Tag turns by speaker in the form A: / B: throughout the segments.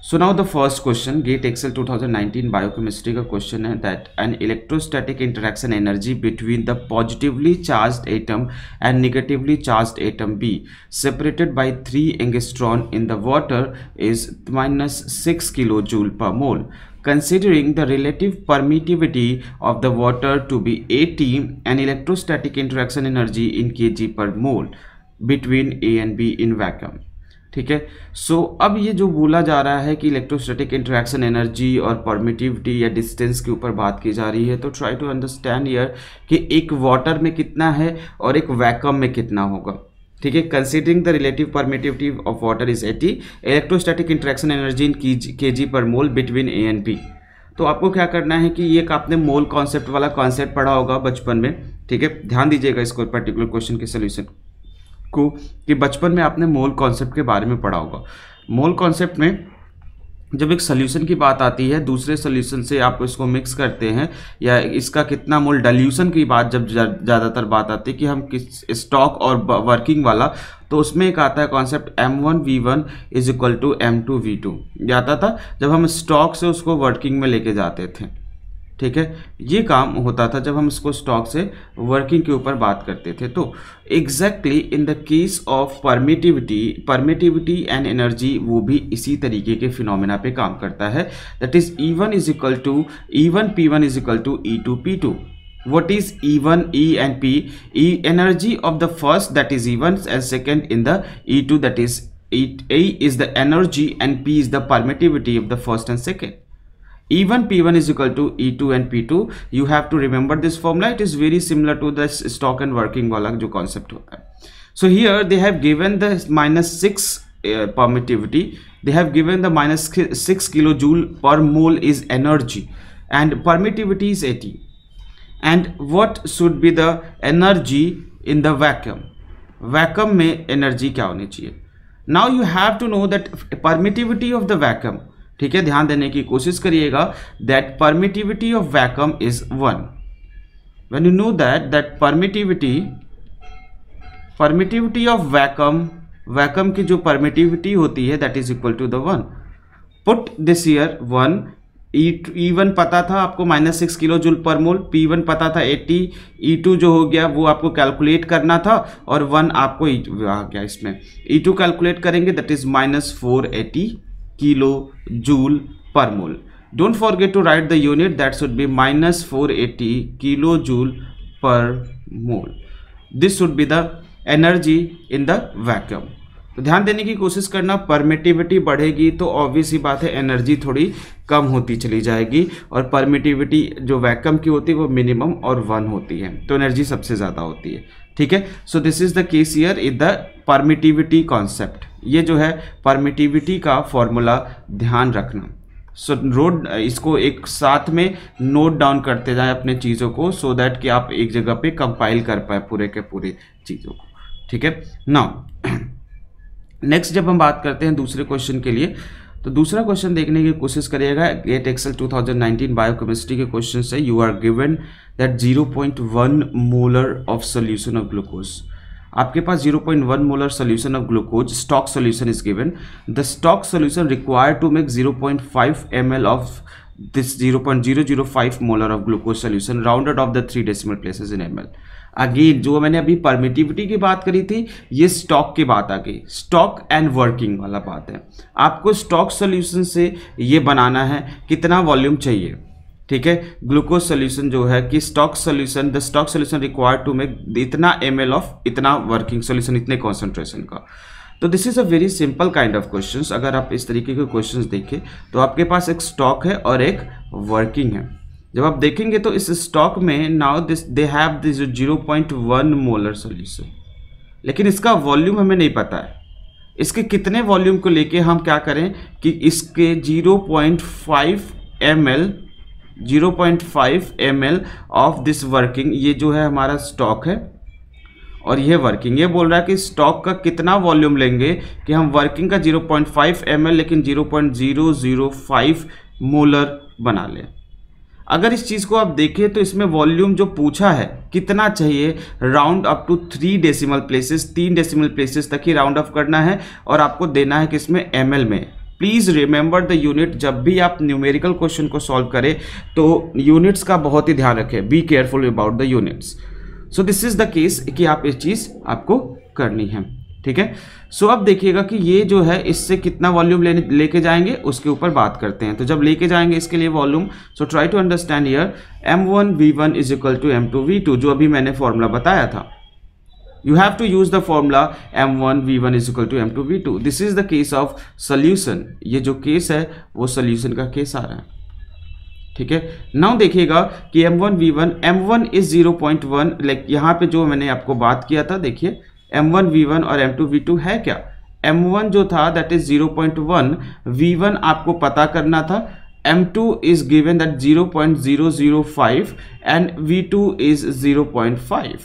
A: So now the first question, GATE Excel 2019 biochemistry question that an electrostatic interaction energy between the positively charged atom and negatively charged atom B separated by 3 angstrom in the water is minus 6 kilojoule per mole. considering the relative permittivity of the water to be 80 and electrostatic interaction energy in kg per mole between A and B in vacuum ठीक है सो so, अब ये जो बोला जा रहा है कि इलेक्ट्रोस्टैटिक इंट्रैक्शन एनर्जी और परमिटिविटी या डिस्टेंस के ऊपर बात की जा रही है तो ट्राई टू अंडरस्टैंड यर कि एक वाटर में कितना है और एक वैकम में कितना होगा ठीक है considering the relative permittivity of water is eighty electrostatic interaction energy in K G per mole between A and P तो आपको क्या करना है कि ये आपने मोल कॉन्सेप्ट वाला कॉन्सेप्ट पढ़ा होगा बचपन में ठीक है ध्यान दीजिएगा इसको पर्टिकुलर क्वेश्चन के सोल्यूशन को कि बचपन में आपने मोल कॉन्सेप्ट के बारे में पढ़ा होगा मोल कॉन्सेप्ट में जब एक सोल्यूशन की बात आती है दूसरे सोल्यूशन से आप इसको मिक्स करते हैं या इसका कितना मोल डल्यूशन की बात जब ज़्यादातर बात आती है कि हम किस स्टॉक और वर्किंग वाला तो उसमें एक आता है concept M one V one is equal to M two V two आता था जब हम स्टॉक से उसको वर्किंग में लेके जाते थे ठीक है ये काम होता था जब हम इसको स्टॉक से वर्किंग के ऊपर बात करते थे तो exactly in the case of permittivity permittivity and energy वो भी इसी तरीके के फिनोमेना पे काम करता है that is E is equal to E one P one is equal to E two P two what is e1 e and p e energy of the first that is and second in the E two that is E A is the energy and P is the permittivity of the first and second even p1 is equal to e2 and p2 you have to remember this formula it is very similar to the stock and working wala jo concept so here they have given the minus 6 uh, permittivity they have given the minus 6 kilojoule per mole is energy and permittivity is 80 and what should be the energy in the vacuum vacuum may energy kya now you have to know that permittivity of the vacuum ठीक है ध्यान देने की कोशिश करिएगा that permittivity of vacuum is one when you know that that permittivity permittivity of vacuum vacuum की जो permittivity होती है that is equal to the one put this here one E one पता था आपको minus six kilo joule per मोल P one पता था eighty E to जो हो गया वो आपको कैलकुलेट करना था और वन आपको आ गया इसमें ई टू कैलकुलेट करेंगे that is minus four eighty kilo joule per mole don't forget to write the unit that should be minus four eighty kilo joule per mole this should be the energy in the vacuum तो ध्यान देने की कोशिश करना permittivity बढ़ेगी तो obvious ही बात है एनर्जी थोड़ी कम होती चली जाएगी और परमिटिविटी जो वैक्यूम की होती है वो मिनिमम और वन होती है तो एनर्जी सबसे ज़्यादा होती है ठीक है so this is the case here is the permittivity concept ये जो है परमिटिविटी का फॉर्मूला ध्यान रखना सो so, रोड इसको एक साथ में नोट डाउन करते जाएं अपने चीज़ों को सो so दैट कि आप एक जगह पे कंपाइल कर पाए पूरे के पूरे चीज़ों को ठीक है नाउ नेक्स्ट जब हम बात करते हैं दूसरे क्वेश्चन के लिए तो दूसरा क्वेश्चन देखने की कोशिश करिएगा गेट एक्सेल 2019 बायोकेमिस्ट्री के क्वेश्चन से you are given that 0.1 molar of solution of glucose आपके पास 0.1 molar solution of glucose stock solution is given the stock solution require to make 0.5 zero of this 0.005 molar of glucose solution of the three three places in M L again जो मैंने अभी permittivity की बात करी थी ये stock की बात आ गई स्टॉक एंड वर्किंग वाला बात है आपको स्टॉक सोल्यूशन से ये बनाना है कितना वॉल्यूम चाहिए ठीक है ग्लूकोज सोल्यूशन जो है कि stock solution the stock solution require to make इतना एम ऑफ इतना वर्किंग सोल्यूशन इतने कॉन्सेंट्रेशन का तो this is a very simple kind of question अगर आप इस तरीके के क्वेश्चन देखें तो आपके पास एक स्टॉक है और एक वर्किंग है जब आप देखेंगे तो इस स्टॉक में now this they have this zero point one molar solution लेकिन इसका वॉल्यूम हमें नहीं पता है इसके कितने वॉल्यूम को लेके हम क्या करें कि इसके zero point five M L zero point five M L of this working ये जो है हमारा स्टॉक है और यह वर्किंग ये बोल रहा है कि स्टॉक का कितना वॉल्यूम लेंगे कि हम वर्किंग का 0.5 पॉइंट लेकिन 0.005 मोलर बना लें अगर इस चीज़ को आप देखें तो इसमें वॉल्यूम जो पूछा है कितना चाहिए round up to three decimal places तीन डेसिमल प्लेसेस तक ही राउंड अप करना है और आपको देना है कि इसमें एम में प्लीज़ रिमेंबर द यूनिट जब भी आप न्यूमेरिकल क्वेश्चन को सॉल्व करें तो यूनिट्स का बहुत ही ध्यान रखें be careful about the units so this is the case कि आप इस चीज़ आपको करनी है ठीक है सो अब देखिएगा कि ये जो है इससे कितना वॉल्यूम लेने लेके जाएंगे उसके ऊपर बात करते हैं तो जब लेके जाएंगे इसके लिए volume so try to understand here M one V one is equal to M two V two जो अभी मैंने फॉर्मूला बताया था you have to use the formula m1 v1 is equal to m2 v2 this is the case of solution ये जो case है वो solution का case आ रहा है ठीक है नाउ देखिएगा कि m1 v1 m1 one M one is zero point one like यहाँ पर जो मैंने आपको बात किया था देखिए एम वन वी वन और एम टू वी टू है क्या एम वन जो था that is zero point one V one आपको पता करना था M two is given that zero point zero zero five and V two is zero point five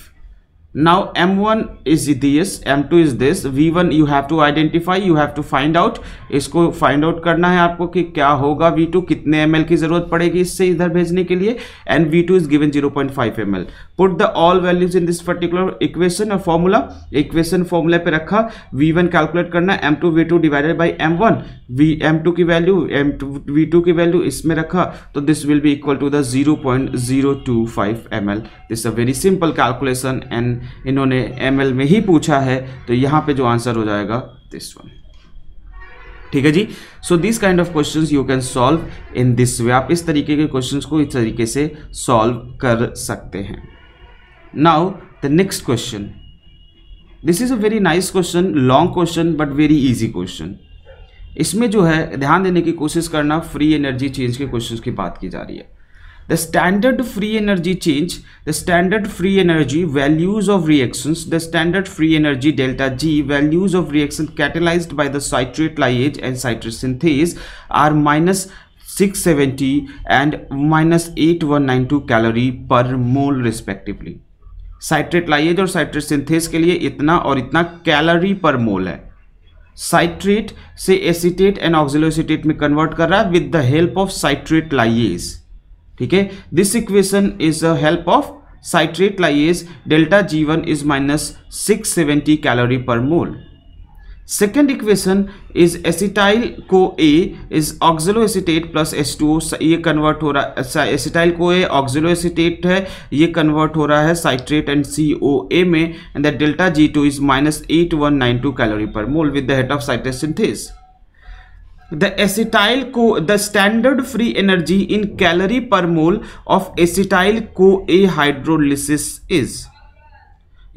A: now m1 is this m2 is this v1 you have to identify you have to find out इसको find out करना है आपको कि क्या होगा v2 कितने ml की ज़रूरत पड़ेगी इससे इधर भेजने के लिए and v2 is given 0.5 ml put the all values in this particular equation or formula equation formula पे रखा v1 calculate करना m2 v2 divided by m1 v m2 की value m2 v2 की value इसमें रखा तो this will be equal to the 0.025 ml this is a very simple calculation and इन्होंने M में ही पूछा है तो यहाँ पे जो आंसर हो जाएगा दिस वन ठीक है जी so this kind of question you can solve in this way आप इस तरीके के क्वेश्चन को इस तरीके से सॉल्व कर सकते हैं now the next question this is a very nice question long question but very easy question इसमें जो है ध्यान देने की कोशिश करना फ्री एनर्जी चेंज के क्वेश्चंस की बात की जा रही है the standard free energy change, the standard free energy values of reactions, the standard free energy delta G values of reaction catalyzed by the citrate lyase and citrate synthase are minus 670 and minus 8192 calorie per mole respectively. Citrate lyase or citrate synthase के लिए इतना और इतना calorie per mole है Citrate से acetate and oxaloacetate में convert कर रहा with the help of citrate lyase. ठीक है this equation is a help of citrate lyase delta G one is minus six seventy calorie per mole second equation is acetyl को A is oxaloacetate plus S two ये convert हो रहा है acetyl co ए ऑक्जिलो acetate है ये convert हो रहा है citrate and C O A में and that delta G two is minus eight one nine two calorie per mole with the हेट of citrate synthase acetyl co the standard free energy in calorie per mole of acetyl co A hydrolysis is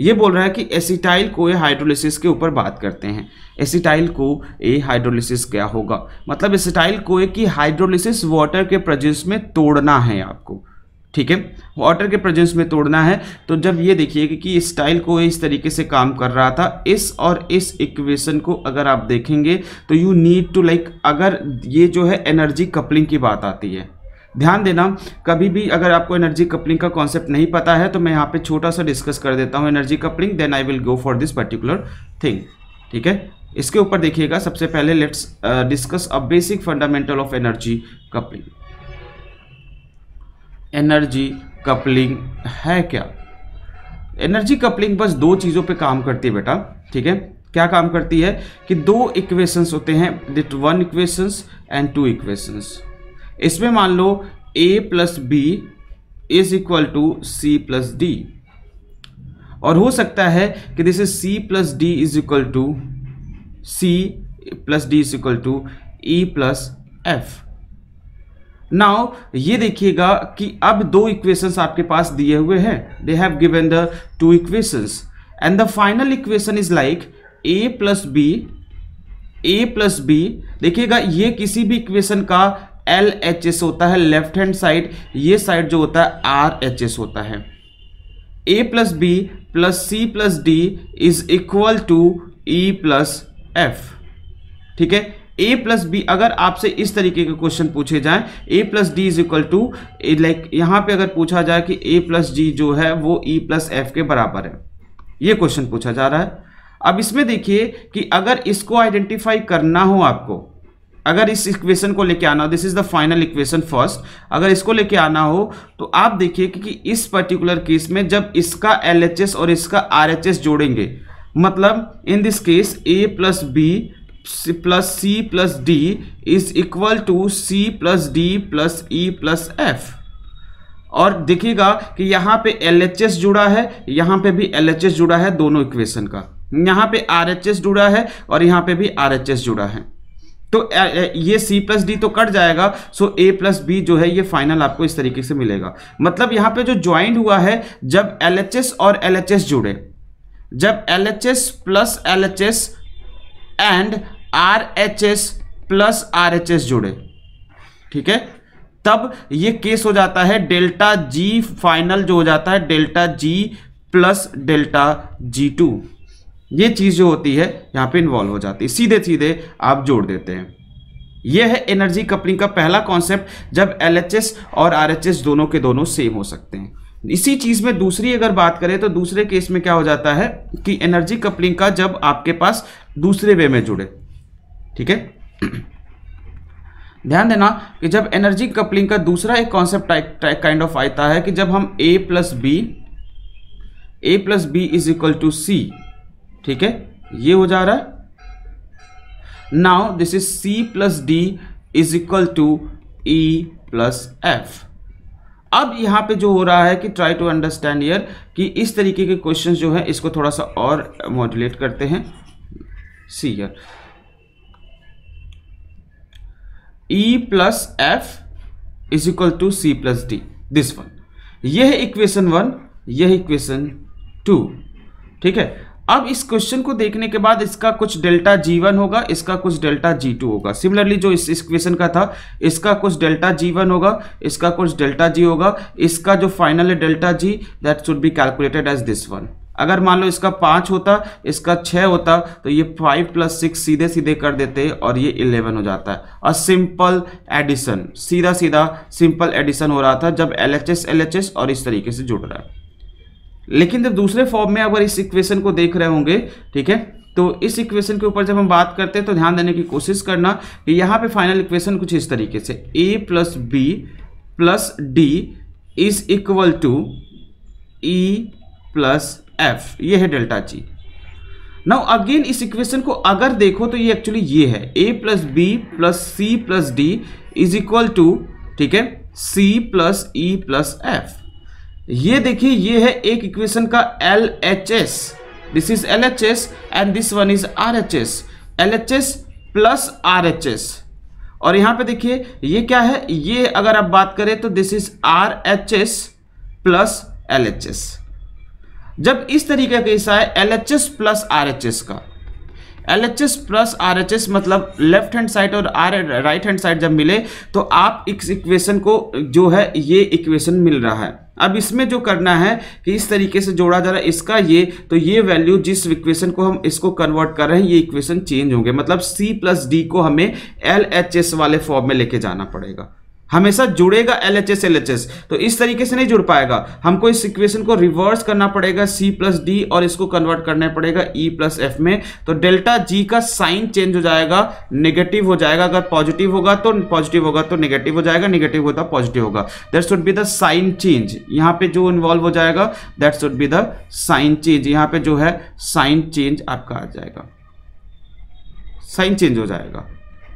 A: ये बोल रहा है कि acetyl co ए hydrolysis के ऊपर बात करते हैं एसिटाइल को ए हाइड्रोलिसिस क्या होगा मतलब एसिटाइल कोए की हाइड्रोलिसिस वाटर के प्रजेंस में तोड़ना है आपको ठीक है वाटर के प्रेजेंस में तोड़ना है तो जब ये देखिए कि, कि इस स्टाइल को इस तरीके से काम कर रहा था इस और इस इक्वेशन को अगर आप देखेंगे तो यू नीड टू लाइक अगर ये जो है एनर्जी कपलिंग की बात आती है ध्यान देना कभी भी अगर आपको एनर्जी कपलिंग का कॉन्सेप्ट नहीं पता है तो मैं यहाँ पे छोटा सा डिस्कस कर देता हूँ energy coupling then I will go for this particular thing ठीक है इसके ऊपर देखिएगा सबसे पहले let's discuss a basic fundamental of energy coupling energy coupling है क्या एनर्जी कपलिंग बस दो चीज़ों पे काम करती है बेटा ठीक है क्या काम करती है कि दो इक्वेशंस होते हैं that one equations and two equations इसमें मान लो A plus B is equal to C plus D और हो सकता है कि this is C plus D is equal to C plus D is equal to E plus F now ये देखिएगा कि अब दो इक्वेशंस आपके पास दिए हुए हैं they have given the two equations and the final equation is like A plus B A plus B देखिएगा ये किसी भी इक्वेशन का एल एच एस होता है लेफ्ट हैंड साइड ये साइड जो होता है आर एच एस होता है A plus B plus C plus D is equal to E plus F ठीक है ए प्लस बी अगर आपसे इस तरीके के क्वेश्चन पूछे जाए A plus D is equal to like यहाँ पे अगर पूछा जाए कि ए प्लस जी जो है वो ई प्लस एफ के बराबर है ये क्वेश्चन पूछा जा रहा है अब इसमें देखिए कि अगर इसको आइडेंटिफाई करना हो आपको अगर इस इक्वेशन को लेके आना हो this is the final equation first अगर इसको लेके आना हो तो आप देखिए कि, कि इस पर्टिकुलर केस में जब इसका एल और इसका आर जोड़ेंगे मतलब in this case A plus B plus C plus D is equal to C plus D plus E plus F और देखिएगा कि यहाँ पे एल एच एस जुड़ा है यहाँ पे भी एल एच एस जुड़ा है दोनों इक्वेशन का यहाँ पे आर एच एस जुड़ा है और यहाँ पे भी आर एच एस जुड़ा है तो ये C प्लस डी तो कट जाएगा सो A प्लस बी जो है ये फाइनल आपको इस तरीके से मिलेगा मतलब यहाँ पे जो ज्वाइंट हुआ है जब एस और एस जुड़े जब S plus S and R H S plus R H S जुड़े ठीक है तब ये केस हो जाता है डेल्टा जी फाइनल जो हो जाता है delta G plus delta G two ये चीज़ जो होती है यहाँ पे इन्वॉल्व हो जाती है सीधे सीधे आप जोड़ देते हैं यह है एनर्जी कपलिंग का पहला कॉन्सेप्ट जब एल और आर दोनों के दोनों सेम हो सकते हैं इसी चीज़ में दूसरी अगर बात करें तो दूसरे केस में क्या हो जाता है कि एनर्जी कपलिंग का जब आपके पास दूसरे वे में जुड़े ठीक है ध्यान देना कि जब एनर्जी कपलिंग का दूसरा एक कॉन्सेप्ट काइंड ऑफ आता है कि जब हम A plus B A plus B is equal to C ठीक है ये हो जा रहा है now this is C plus D is equal to E plus F अब यहां पे जो हो रहा है कि ट्राई टू अंडरस्टैंड ईयर कि इस तरीके के क्वेश्चन जो है इसको थोड़ा सा और मॉड्यूलेट करते हैं C year E plus F is equal to C plus D this one यह है इक्वेशन वन यह है इक्वेशन टू ठीक है अब इस क्वेश्चन को देखने के बाद इसका कुछ डेल्टा जी वन होगा इसका कुछ डेल्टा जी टू होगा सिमिलरली जो इस इक्वेशन का था इसका कुछ डेल्टा जी वन होगा इसका कुछ डेल्टा जी होगा इसका जो फाइनल है delta G that should be calculated as this one अगर मान लो इसका पाँच होता इसका छः होता तो ये फाइव प्लस सिक्स सीधे सीधे कर देते और ये इलेवन हो जाता है और सिंपल एडिशन सीधा सीधा सिंपल एडिशन हो रहा था जब L H S L H S और इस तरीके से जुड़ रहा है लेकिन जब दूसरे फॉर्म में अगर इस इक्वेशन को देख रहे होंगे ठीक है तो इस इक्वेशन के ऊपर जब हम बात करते हैं तो ध्यान देने की कोशिश करना कि यहाँ पे फाइनल इक्वेशन कुछ इस तरीके से A plus B plus D is equal to E plus F ये है डेल्टा जी नाउ अगेन इस इक्वेशन को अगर देखो तो ये एक्चुअली ये है A plus B plus C plus D is equal to ठीक है C plus E plus F ये देखिए ये है एक इक्वेशन का L H S this is L H S and this one is R H S L H S plus R H S और यहां पे देखिए ये क्या है ये अगर आप बात करें तो this is R H S plus L H S जब इस तरीके का हिस्सा है L H S plus R H S का L H S plus R H S मतलब लेफ्ट हैंड साइड और आर राइट हैंड साइड जब मिले तो आप इस इक्वेशन को जो है ये इक्वेशन मिल रहा है अब इसमें जो करना है कि इस तरीके से जोड़ा जा रहा है इसका ये तो ये वैल्यू जिस इक्वेशन को हम इसको कन्वर्ट कर रहे हैं ये इक्वेशन चेंज होंगे मतलब सी प्लस डी को हमें एल एच एस वाले फॉर्म में लेके जाना पड़ेगा हमेशा जुड़ेगा L H S L H S तो इस तरीके से नहीं जुड़ पाएगा हमको इस इक्वेशन को रिवर्स करना पड़ेगा सी प्लस डी और इसको कन्वर्ट करना पड़ेगा ई प्लस एफ में तो डेल्टा जी का साइन चेंज हो जाएगा नेगेटिव हो जाएगा अगर पॉजिटिव होगा तो पॉजिटिव होगा तो नेगेटिव हो जाएगा नेगेटिव होता पॉजिटिव तो होगा that should be the sign change यहाँ पे जो इन्वॉल्व हो जाएगा that should be the sign change यहाँ पे जो है साइन चेंज आपका आ जाएगा साइन चेंज हो जाएगा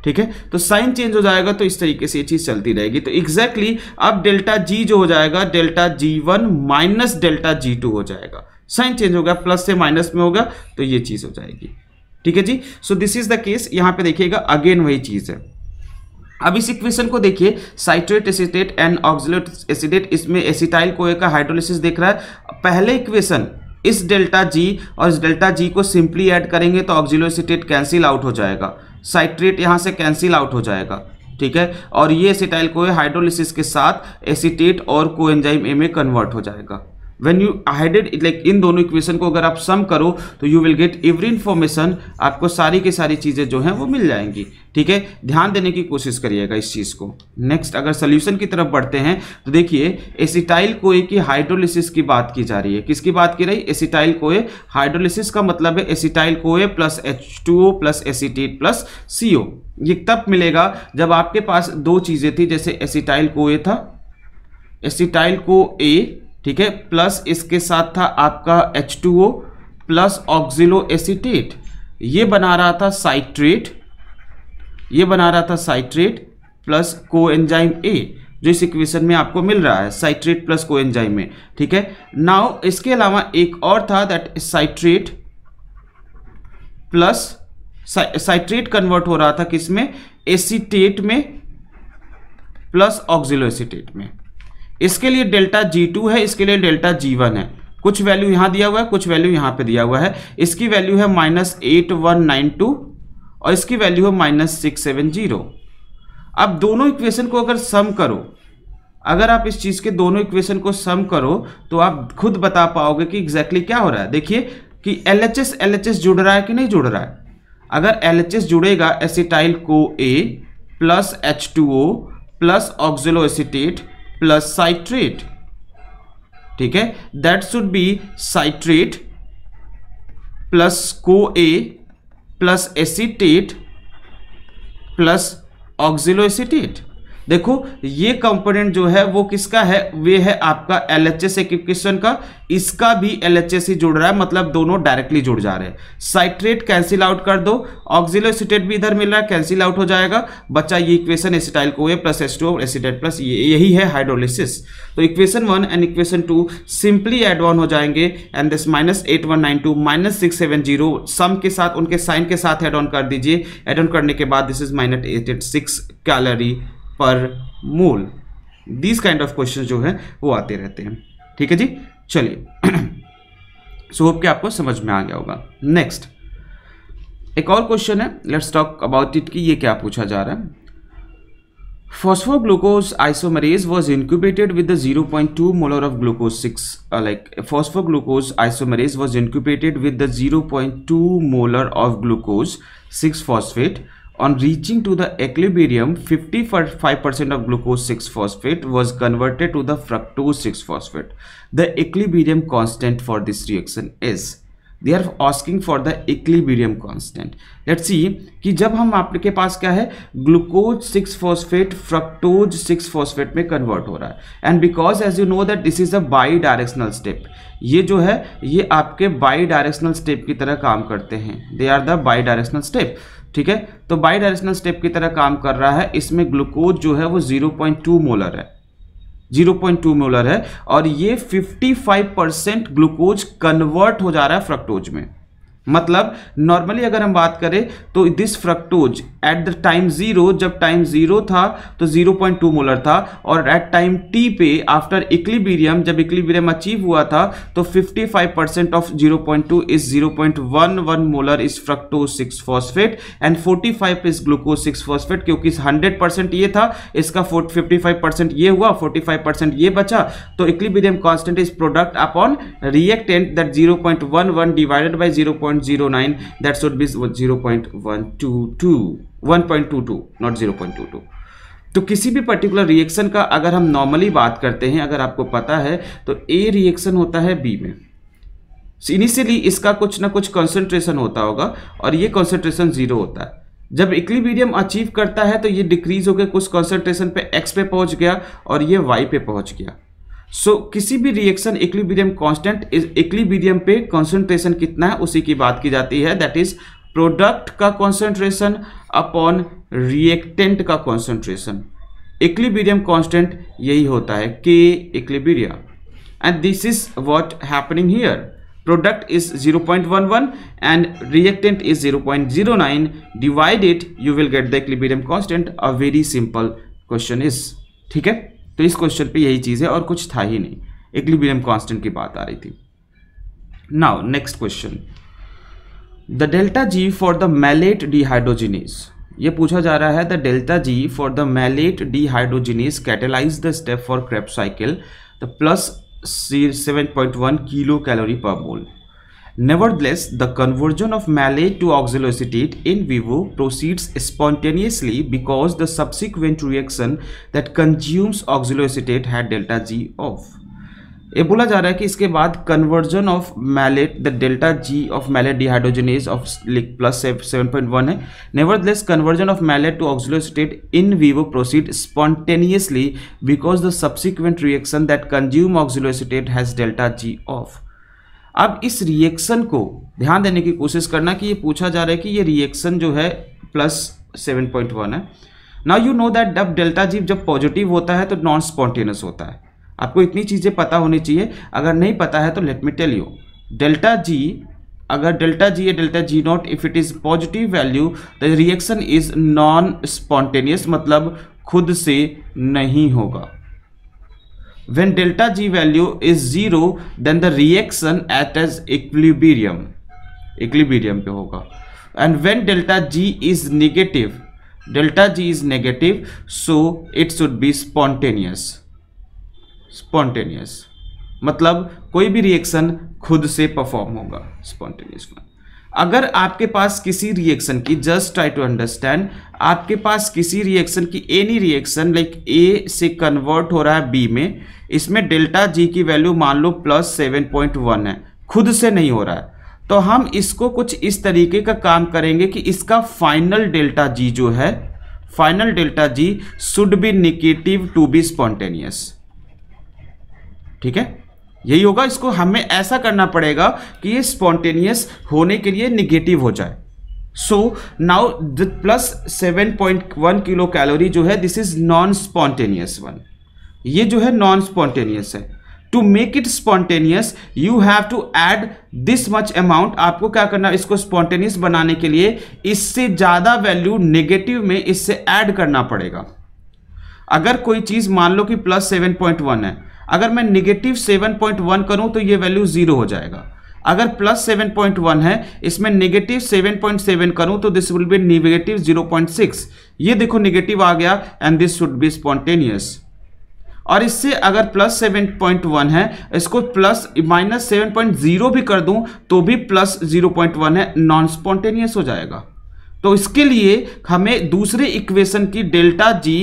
A: ठीक है तो साइन चेंज हो जाएगा तो इस तरीके से ये चीज़ चलती रहेगी तो एग्जैक्टली exactly अब डेल्टा जी जो हो जाएगा delta G one minus delta G two हो जाएगा साइन चेंज हो गया प्लस से माइनस में होगा तो ये चीज़ हो जाएगी ठीक है जी so this is the case यहां पे देखिएगा अगेन वही चीज़ है अब इस इक्वेशन को देखिए citrate acetate and oxalate acetate इसमें एसिटाइल को एक हाइड्रोलिसिस देख रहा है पहले इक्वेशन इस डेल्टा जी और इस डेल्टा जी को सिंपली ऐड करेंगे तो ऑक्जिलोसिटेट कैंसिल आउट हो जाएगा साइट्रेट यहाँ से कैंसिल आउट हो जाएगा ठीक है और ये सिटाइल को हाइड्रोलिसिस के साथ एसीटेट और कोएंजाइम ए में कन्वर्ट हो जाएगा when you it like in दोनों इक्वेशन को अगर आप सम करो तो you will get every information आपको सारी की सारी चीज़ें जो हैं वो मिल जाएंगी ठीक है ध्यान देने की कोशिश करिएगा इस चीज़ को नेक्स्ट अगर सोल्यूशन की तरफ बढ़ते हैं तो देखिए एसिटाइल कोए की हाइड्रोलिसिस की बात की जा रही है किसकी बात की रही एसिटाइल कोए हाइड्रोलिसिस का मतलब है acetyl CoA plus H two O plus एसिटी प्लस सी ओ ये तब मिलेगा जब आपके पास दो चीज़ें थी जैसे एसिटाइल कोए था एसिटाइल को ए ठीक है प्लस इसके साथ था आपका H two O plus oxaloacetate ये बना रहा था साइट्रेट ये बना रहा था citrate plus coenzyme A जो इस इक्वेशन में आपको मिल रहा है साइट्रेट प्लस को एंजाइम में ठीक है नाउ इसके अलावा एक और था that citrate plus citrate convert हो रहा था किसमें एसीटेट में प्लस ऑक्जिलो एसिटेट में इसके लिए डेल्टा जी टू है इसके लिए डेल्टा जी वन है कुछ वैल्यू यहाँ दिया हुआ है कुछ वैल्यू यहाँ पे दिया हुआ है इसकी वैल्यू है minus eight one nine two और इसकी वैल्यू है माइनस सिक्स सेवन जीरो अब दोनों इक्वेशन को अगर सम करो अगर आप इस चीज़ के दोनों इक्वेशन को सम करो तो आप खुद बता पाओगे कि एग्जैक्टली exactly क्या हो रहा है देखिए कि L H S L H S जुड़ रहा है कि नहीं जुड़ रहा है अगर एल एच एस जुड़ेगा एसिटाइल को CoA plus H two O plus oxaloacetate plus citrate ठीक है that should be citrate plus CoA plus acetate plus oxaloacetate देखो ये कंपोनेंट जो है वो किसका है वे है आपका एल एच एस एक्विकेशन का इसका भी एल एच एस ही जुड़ रहा है मतलब दोनों डायरेक्टली जुड़ जा रहे हैं साइट्रेट कैंसिल आउट कर दो ऑक्सिलोसिटेट भी इधर मिल रहा है कैंसिल आउट हो जाएगा बच्चा ये इक्वेशन एसिटाइल को CoA plus S two acetate plus यही है हाइड्रोलिसिस तो equation one and equation two simply add on हो जाएंगे and this minus eight one nine two minus six seven zero sum के साथ उनके साइन के साथ एड ऑन कर दीजिए एड ऑन करने के बाद this is minus eight eight six calorie per mole these kind of question जो है वो आते रहते हैं ठीक है जी चलिए सो होप के आपको समझ में आ गया होगा नेक्स्ट एक और क्वेश्चन है लेट्स टॉक अबाउट इट कि ये क्या पूछा जा रहा है phosphoglucose isomerase was incubated with the point two molar of glucose six like phosphoglucose isomerase was incubated with the point two molar of glucose six phosphate On reaching to the equilibrium, 55% of glucose 6-phosphate was converted to the fructose 6-phosphate. The equilibrium constant for this reaction is they are asking for the equilibrium constant let see कि जब हम आपके पास क्या है glucose six phosphate fructose six phosphate में convert हो रहा है and because as you know that this is a bidirectional step ये जो है ये आपके बाई डायरेक्शनल स्टेप की तरह काम करते हैं they are the bidirectional step ठीक है तो बाई डायरेक्शनल स्टेप की तरह काम कर रहा है इसमें ग्लूकोज जो है वो 0.2 मोलर है 0.2 मोलर है और ये 55 परसेंट ग्लूकोज कन्वर्ट हो जा रहा है फ्रक्टोज में मतलब नॉर्मली अगर हम बात करें तो this fructose at the time zero जब टाइम ज़ीरो था तो 0.2 मोलर था और एट टाइम टी पे आफ्टर इक्लिबीरियम जब इक्लिबीरियम अचीव हुआ था तो 55 percent of 0.2 is 0.11 molar is fructose six phosphate and 45 is glucose six phosphate क्योंकि 100 परसेंट ये था इसका 55 परसेंट ये हुआ 45 परसेंट ये बचा तो equilibrium constant is product upon reactant that 0.11 divided by point 0.09 that should be 0.122 1.22 not 0.22 तो किसी भी पर्टिकुलर रिएक्शन का अगर हम नॉर्मली बात करते हैं अगर आपको पता है तो ए रिएक्शन होता है बी में इनिशियली इसका कुछ ना कुछ कंसंट्रेशन होता होगा और ये कंसंट्रेशन जीरो होता है जब इक्लिबीडियम अचीव करता है तो ये डिक्रीज होकर कुछ कंसंट्रेशन पे एक्स पे पहुंच गया और ये वाई पे पहुंच गया सो so, किसी भी रिएक्शन इक्लिबीरियम कांस्टेंट इक्लिबीरियम पे कंसंट्रेशन कितना है उसी की बात की जाती है दैट इज प्रोडक्ट का कंसंट्रेशन अपॉन रिएक्टेंट का कंसंट्रेशन इक्लिबीरियम कांस्टेंट यही होता है के equilibria and this is what happening here product is 0.11 and reactant is 0.09 divide it you will get the equilibrium constant a very simple question is ठीक है तो इस question पे यही चीज़ है और कुछ था ही नहीं इक्लिबियम कांस्टेंट की बात आ रही थी now next question the delta G for the malate dehydrogenase ये पूछा जा रहा है the delta G for the malate dehydrogenase catalyse the step for Krebs cycle the plus seven point one kilo calorie per mole Nevertheless, the conversion of malate to oxaloacetate in vivo proceeds spontaneously because the subsequent reaction that consumes oxaloacetate had delta G of. ये बोला जा रहा है कि इसके बाद conversion of malate the delta G of malate dehydrogenase of लिक plus seven point one है nevertheless conversion of malate to oxaloacetate in vivo proceed spontaneously because the subsequent reaction that consume oxaloacetate has delta G of अब इस reaction को ध्यान देने की कोशिश करना कि ये पूछा जा रहा है कि ये रिएक्शन जो है प्लस सेवन पॉइंट वन है नाउ यू नो दैट डब डेल्टा जी जब पॉजिटिव होता है तो नॉन स्पॉन्टेनियस होता है आपको इतनी चीज़ें पता होनी चाहिए अगर नहीं पता है तो let me tell you delta G अगर डेल्टा जी या delta G naught if it is positive value the reaction is non spontaneous मतलब खुद से नहीं होगा When delta G value is zero, then the reaction at as equilibrium, equilibrium पे होगा. And when delta G is negative, delta G is negative, so it should be spontaneous. Spontaneous. मतलब कोई भी रिएक्शन खुद से परफॉर्म होगा spontaneous one अगर आपके पास किसी रिएक्शन की जस्ट ट्राई टू अंडरस्टैंड आपके पास किसी रिएक्शन की एनी रिएक्शन लाइक ए से कन्वर्ट हो रहा है बी में इसमें डेल्टा जी की वैल्यू मान लो प्लस सेवन पॉइंट वन है खुद से नहीं हो रहा है तो हम इसको कुछ इस तरीके का काम करेंगे कि इसका फाइनल डेल्टा जी जो है final delta G should be negative to be spontaneous ठीक है यही होगा इसको हमें ऐसा करना पड़ेगा कि ये स्पॉन्टेनियस होने के लिए निगेटिव हो जाए so now the plus seven point one kilo calorie जो है this is non spontaneous one ये जो है नॉन स्पॉन्टेनियस है to make it spontaneous you have to add this much amount आपको क्या करना है इसको स्पॉन्टेनियस बनाने के लिए इससे ज़्यादा वैल्यू नेगेटिव में इससे ऐड करना पड़ेगा अगर कोई चीज़ मान लो कि प्लस सेवन पॉइंट वन है अगर मैं निगेटिव सेवन पॉइंट वन करूँ तो ये वैल्यू जीरो हो जाएगा अगर प्लस सेवन पॉइंट वन है इसमें निगेटिव सेवन पॉइंट सेवन करूँ तो this will be negative zero point six ये देखो निगेटिव आ गया and this should be spontaneous और इससे अगर प्लस सेवन पॉइंट वन है इसको plus minus seven point zero भी कर दूं तो भी प्लस जीरो पॉइंट वन है नॉन स्पॉन्टेनियस हो जाएगा तो इसके लिए हमें दूसरे इक्वेशन की डेल्टा जी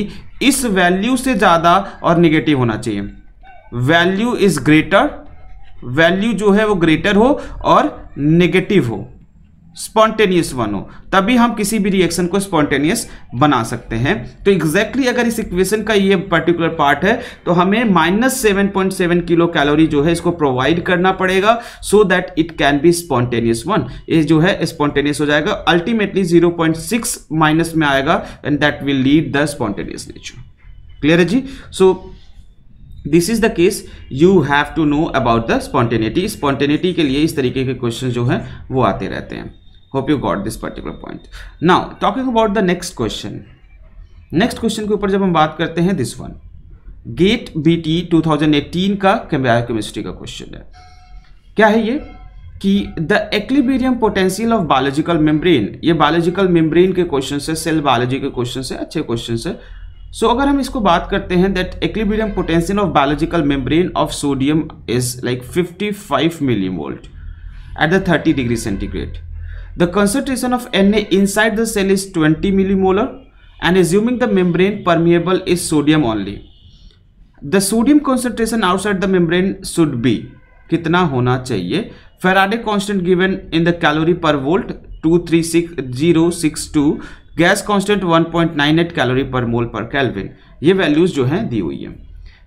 A: इस वैल्यू से ज़्यादा और निगेटिव होना चाहिए वैल्यू इज ग्रेटर वैल्यू जो है वो ग्रेटर हो और नेगेटिव हो स्पॉन्टेनियस वन हो तभी हम किसी भी रिएक्शन को स्पॉन्टेनियस बना सकते हैं तो एग्जैक्टली exactly अगर इस इक्वेशन का ये पर्टिकुलर पार्ट है तो हमें minus seven point seven kilo calorie जो है इसको प्रोवाइड करना पड़ेगा so that it can be spontaneous one ये जो है स्पॉन्टेनियस हो जाएगा ultimately zero point six minus में आएगा and that will lead the spontaneous nature clear है जी so so, this is the case you have to know about the spontaneity spontaneity के लिए इस तरीके के क्वेश्चन जो है वो आते रहते हैं hope you got this particular point now talking about the next question next question के ऊपर जब हम बात करते हैं this one GATE B T thousand eighteen का केमिस्ट्री का क्वेश्चन है क्या है ये कि the equilibrium potential of biological membrane ये बायोलॉजिकल मेम्ब्रेन के क्वेश्चन से सेल बायोलॉजी के क्वेश्चन से अच्छे क्वेश्चन है सो so, अगर हम इसको बात करते हैं that equilibrium potential of biological membrane of sodium is like 55 five volt at the 30 degree centigrade the concentration of N A inside the cell is 20 molar and assuming the membrane permeable is sodium only the sodium concentration outside the membrane should be कितना होना चाहिए Faraday constant given in the calorie per volt two three six zero six two gas constant 1.98 calorie per mole पर kelvin ये values जो हैं दी हुई है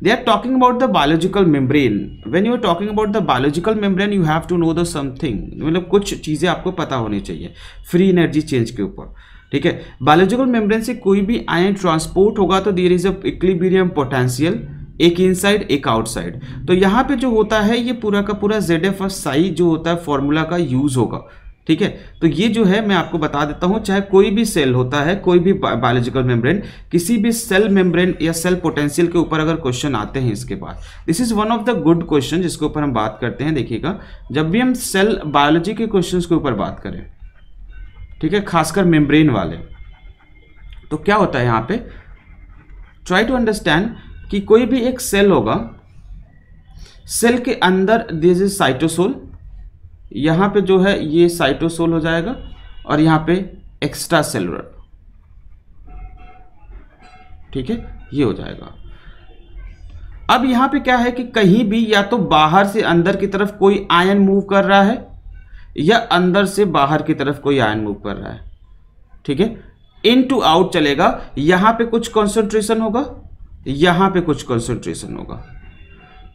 A: they are talking about the biological membrane when you are talking about the biological membrane you have to know the something मतलब कुछ चीज़ें आपको पता होनी चाहिए फ्री एनर्जी चेंज के ऊपर ठीक है बायोलॉजिकल मेम्ब्रेन से कोई भी आयन ट्रांसपोर्ट होगा तो there is a equilibrium potential एक इनसाइड एक आउटसाइड तो यहाँ पे जो होता है ये पूरा का पूरा जेड एफ साई जो होता है फॉर्मूला का यूज़ होगा ठीक है तो ये जो है मैं आपको बता देता हूं चाहे कोई भी सेल होता है कोई भी बायोलॉजिकल मेम्ब्रेन किसी भी सेल मेम्ब्रेन या सेल पोटेंशियल के ऊपर अगर क्वेश्चन आते हैं इसके पास this is one of the good question जिसके ऊपर हम बात करते हैं देखिएगा जब भी हम सेल बायोलॉजी के क्वेश्चन के ऊपर बात करें ठीक है खासकर मेम्ब्रेन वाले तो क्या होता है यहां पर ट्राई टू अंडरस्टैंड कि कोई भी एक सेल होगा सेल के अंदर दिस इज साइटोसोल यहाँ पे जो है ये साइटोसोल हो जाएगा और यहाँ पे एक्स्ट्रा सेलुलर ठीक है ये हो जाएगा अब यहाँ पे क्या है कि कहीं भी या तो बाहर से अंदर की तरफ कोई आयन मूव कर रहा है या अंदर से बाहर की तरफ कोई आयन मूव कर रहा है ठीक है इन टू आउट चलेगा यहाँ पे कुछ कंसंट्रेशन होगा यहाँ पे कुछ कंसंट्रेशन होगा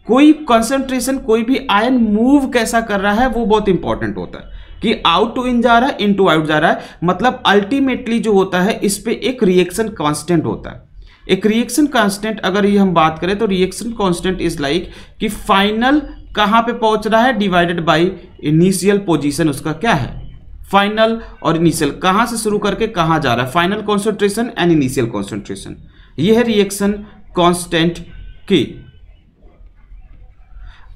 A: कोई कंसंट्रेशन कोई भी आयन मूव कैसा कर रहा है वो बहुत इंपॉर्टेंट होता है कि आउट टू इन जा रहा है इन टू आउट जा रहा है मतलब अल्टीमेटली जो होता है इस पर एक रिएक्शन कांस्टेंट होता है एक रिएक्शन कांस्टेंट अगर ये हम बात करें तो रिएक्शन कांस्टेंट इज लाइक कि फाइनल कहाँ पे पहुंच रहा है डिवाइडेड बाय इनिशियल पोजीशन उसका क्या है फाइनल और इनिशियल कहाँ से शुरू करके कहाँ जा रहा है final concentration and initial concentration ये है रिएक्शन कॉन्स्टेंट की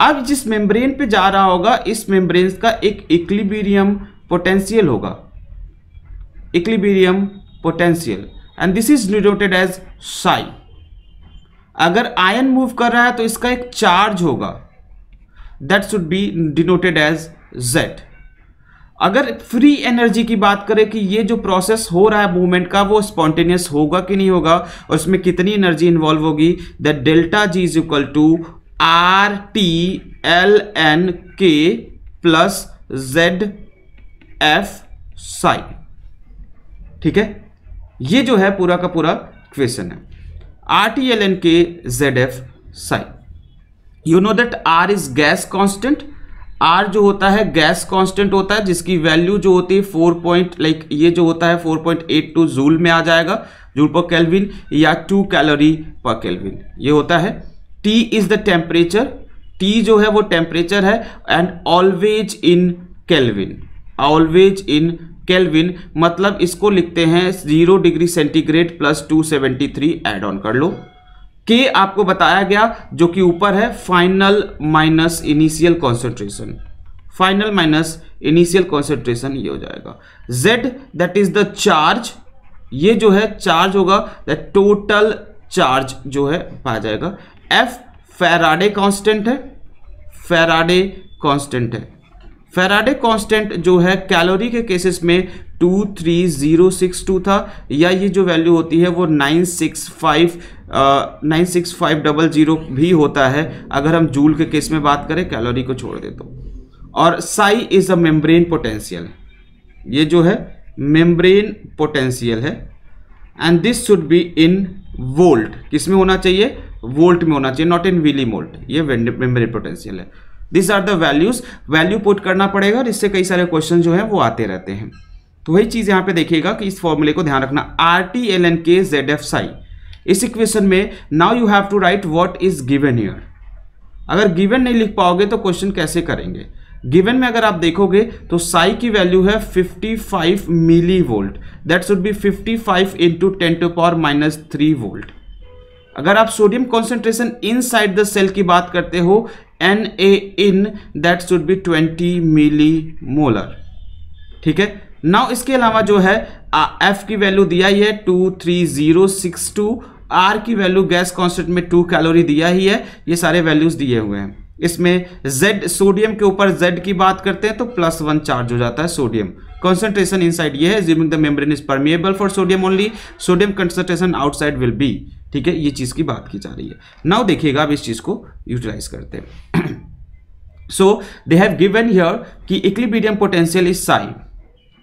A: अब जिस मेम्ब्रेन पे जा रहा होगा इस मेम्ब्रेन का एक इक्लिबीरियम पोटेंशियल होगा equilibrium potential and this is denoted as psi अगर आयन मूव कर रहा है तो इसका एक चार्ज होगा that should be denoted as Z अगर फ्री एनर्जी की बात करें कि ये जो प्रोसेस हो रहा है मूवमेंट का वो स्पॉन्टेनियस होगा कि नहीं होगा और उसमें कितनी एनर्जी इन्वॉल्व होगी that delta G is equal to R T L N K plus Z F psi ठीक है ये जो है पूरा का पूरा क्वेश्चन है R T L N K Z F psi you know that R is gas constant R जो होता है गैस कांस्टेंट होता है जिसकी वैल्यू जो होती है फोर पॉइंट लाइक ये जो होता है four point eight two joule में आ जाएगा जूल पर कैलविन या टू कैलोरी पर कैलविन ये होता है T is the temperature T जो है वो टेम्परेचर है and always in Kelvin always in Kelvin मतलब इसको लिखते हैं zero degree centigrade plus two seventy three add on कर लो के आपको बताया गया जो कि ऊपर है final minus initial concentration final minus initial concentration ये हो जाएगा Z that is the charge ये जो है चार्ज होगा दैट टोटल चार्ज जो है पाया जाएगा एफ फेराडे कांस्टेंट है फेराडे कांस्टेंट है फेराडे कांस्टेंट जो है कैलोरी के केसेस में two three zero six two था या ये जो वैल्यू होती है वो nine six five nine six five double zero भी होता है अगर हम जूल के केस में बात करें कैलोरी को छोड़ दे तो और psi is a membrane potential ये जो है मेम्ब्रेन पोटेंशियल है and this should be in volt किसमें होना चाहिए वोल्ट में होना चाहिए नॉट इन विली मोल्ट ये मेमोरी पोटेंशियल है this are the values value put करना पड़ेगा और इससे कई सारे क्वेश्चन जो है वो आते रहते हैं तो वही चीज़ यहाँ पे देखिएगा कि इस फॉर्मूले को ध्यान रखना R T L N K Z F psi इस इक्वेशन में now you have to write what is given your अगर गिवन नहीं लिख पाओगे तो क्वेश्चन कैसे करेंगे गिवन में अगर आप देखोगे तो साई की वैल्यू है 55 millivolt that should be 55 five into ten to power minus three volt अगर आप sodium concentration side the cell की बात करते हो N A in that should be 20 millimolar ठीक है नाउ इसके अलावा जो है एफ की वैल्यू दिया ही है two three zero six two R की वैल्यू गैस कॉन्सेंट में टू कैलोरी दिया ही है ये सारे वैल्यूज दिए हुए हैं इसमें जेड सोडियम के ऊपर जेड की बात करते हैं तो प्लस वन चार्ज हो जाता है सोडियम concentration inside ये है assuming the membrane is permeable for sodium only sodium concentration outside will be ठीक है ये चीज़ की बात की जा रही है नाउ देखिएगा आप इस चीज़ को यूटिलाइज करते हैं so they have given here कि equilibrium potential is psi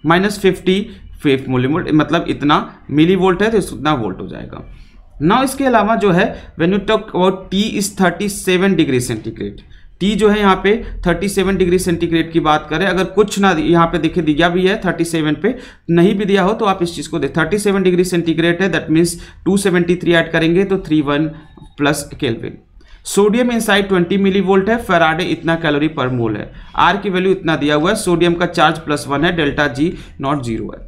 A: minus fifty fifth millivolt मतलब इतना मिली वोल्ट है तो उतना वोल्ट हो जाएगा नाउ इसके अलावा जो है when you talk about T is thirty seven degree centigrade T जो है यहाँ पे 37 डिग्री सेंटीग्रेड की बात करें अगर कुछ ना यहाँ पे देखिए दिया भी है 37 पे नहीं भी दिया हो तो आप इस चीज़ को दे 37 डिग्री सेंटीग्रेड है दैट मीन्स 273 ऐड करेंगे तो 31 plus Kelvin sodium inside 20 millivolt है फेराडे इतना कैलोरी पर मोल है आर की वैल्यू इतना दिया हुआ है सोडियम का चार्ज प्लस वन है डेल्टा जी नॉट जीरो है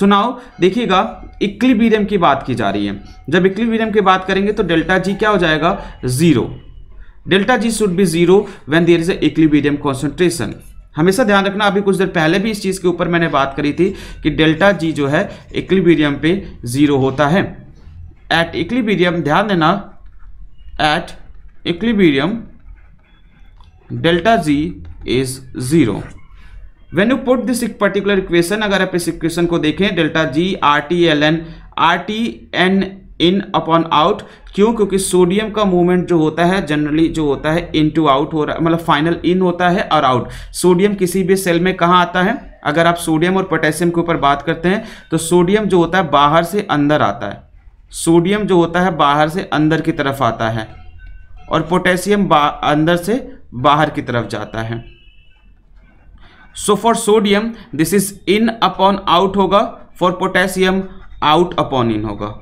A: सुनाओ so देखिएगा इक्लीबीरियम की बात की जा रही है जब इक्लीबीरियम की बात करेंगे तो डेल्टा जी क्या हो जाएगा zero delta G should be zero when there is equilibrium concentration हमेशा ध्यान रखना अभी कुछ देर पहले भी इस चीज़ के ऊपर मैंने बात करी थी कि डेल्टा जी जो है इक्लिबीरियम पे जीरो होता है एट इक्लिबीरियम ध्यान देना at equilibrium delta G is zero when you put this particular equation अगर आप इस इक्वेशन को देखें delta G R T L N R T N in upon out क्यों क्योंकि सोडियम का मूवमेंट जो होता है जनरली जो होता है इन टू आउट हो रहा है मतलब फाइनल इन होता है और आउट सोडियम किसी भी सेल में कहाँ आता है अगर आप सोडियम और पोटेशियम के ऊपर बात करते हैं तो सोडियम जो होता है बाहर से अंदर आता है सोडियम जो होता है बाहर से अंदर की तरफ आता है और पोटेशियम अंदर से बाहर की तरफ जाता है so for sodium this is in upon out होगा for potassium out upon in होगा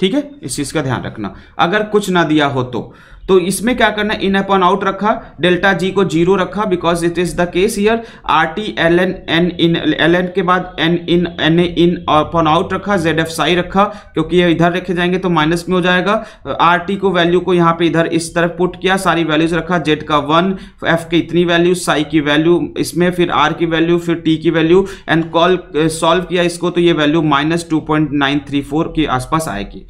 A: ठीक है इस चीज़ का ध्यान रखना अगर कुछ ना दिया हो तो तो इसमें क्या करना इन अपॉन आउट रखा डेल्टा जी को जीरो रखा because it is the case यर R T L N N in L N K बाद N in N A in upon out रखा जेड एफ साई रखा क्योंकि ये इधर रखे जाएंगे तो माइनस में हो जाएगा आर टी को वैल्यू को यहाँ पे इधर इस तरफ पुट किया सारी वैल्यूज रखा जेड का वन एफ की इतनी वैल्यू साई की वैल्यू इसमें फिर आर की वैल्यू फिर टी की वैल्यू एंड कॉल सॉल्व किया इसको तो ये value minus two point nine three four के आसपास आएगी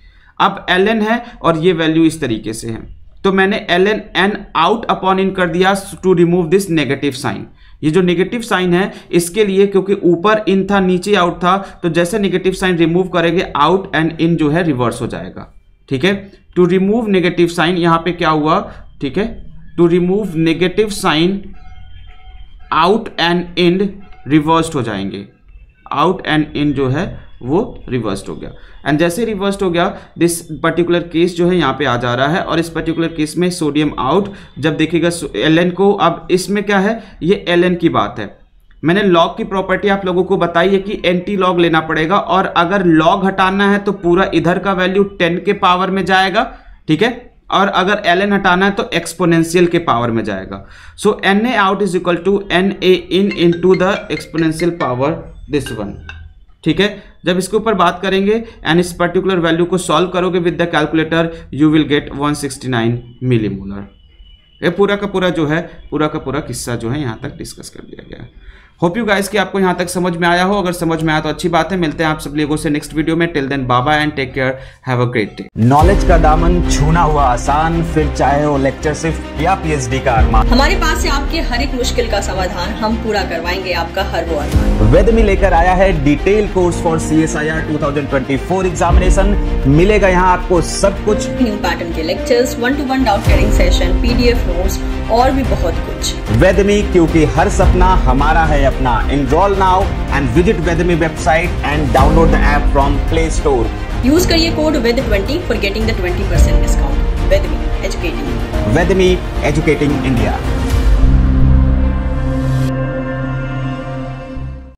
A: अब एल एन है और ये वैल्यू इस तरीके से है तो मैंने L N N out upon in कर दिया to remove this negative sign ये जो नेगेटिव साइन है इसके लिए क्योंकि ऊपर इन था नीचे आउट था तो जैसे नेगेटिव साइन रिमूव करेंगे आउट एंड इन जो है रिवर्स हो जाएगा ठीक है टू रिमूव नेगेटिव साइन यहां पे क्या हुआ ठीक है to remove negative sign out and in reverse हो जाएंगे आउट एंड इन जो है वो रिवर्स्ड हो गया एंड जैसे रिवर्स्ड हो गया दिस पर्टिकुलर केस जो है यहाँ पे आ जा रहा है और इस पर्टिकुलर केस में सोडियम आउट जब देखिएगा एल को अब इसमें क्या है ये एल की बात है मैंने लॉग की प्रॉपर्टी आप लोगों को बताई है कि एंटी लॉग लेना पड़ेगा और अगर लॉग हटाना है तो पूरा इधर का वैल्यू टेन के पावर में जाएगा ठीक है और अगर एल एन हटाना है तो एक्सपोनेंशियल के पावर में जाएगा so N A out is equal to N A in into the exponential power this one ठीक है जब इसके ऊपर बात करेंगे एंड इस पर्टिकुलर वैल्यू को सॉल्व करोगे with the calculator you will get 169 millimolar ये पूरा का पूरा जो है पूरा का पूरा किस्सा जो है यहाँ तक डिस्कस कर दिया गया है होप यू गाइस कि आपको यहाँ तक समझ में आया हो अगर समझ में आया तो अच्छी बात है मिलते हैं आप सब लोगों से नेक्स्ट वीडियो में टिल देन बाबा and take care have a great day knowledge का दामन छूना हुआ आसान फिर चाहे वो लेक्चर सिर्फ या पीएचडी का अरमान हमारे पास है आपके हर एक मुश्किल का समाधान हम पूरा करवाएंगे आपका हर वो अरमान वेद में लेकर आया है detail course for C S I R two thousand twenty four examination मिलेगा यहाँ आपको सब कुछ न्यू पैटर्न के lectures one to one doubt sharing session PDF notes और भी बहुत कुछ वेदमी क्योंकि हर सपना हमारा है Enroll now and visit Weatherme website and download the app from Play Store. Use career code WEATHER20 for getting the 20% discount. Weatherme, educating. Weatherme, educating India.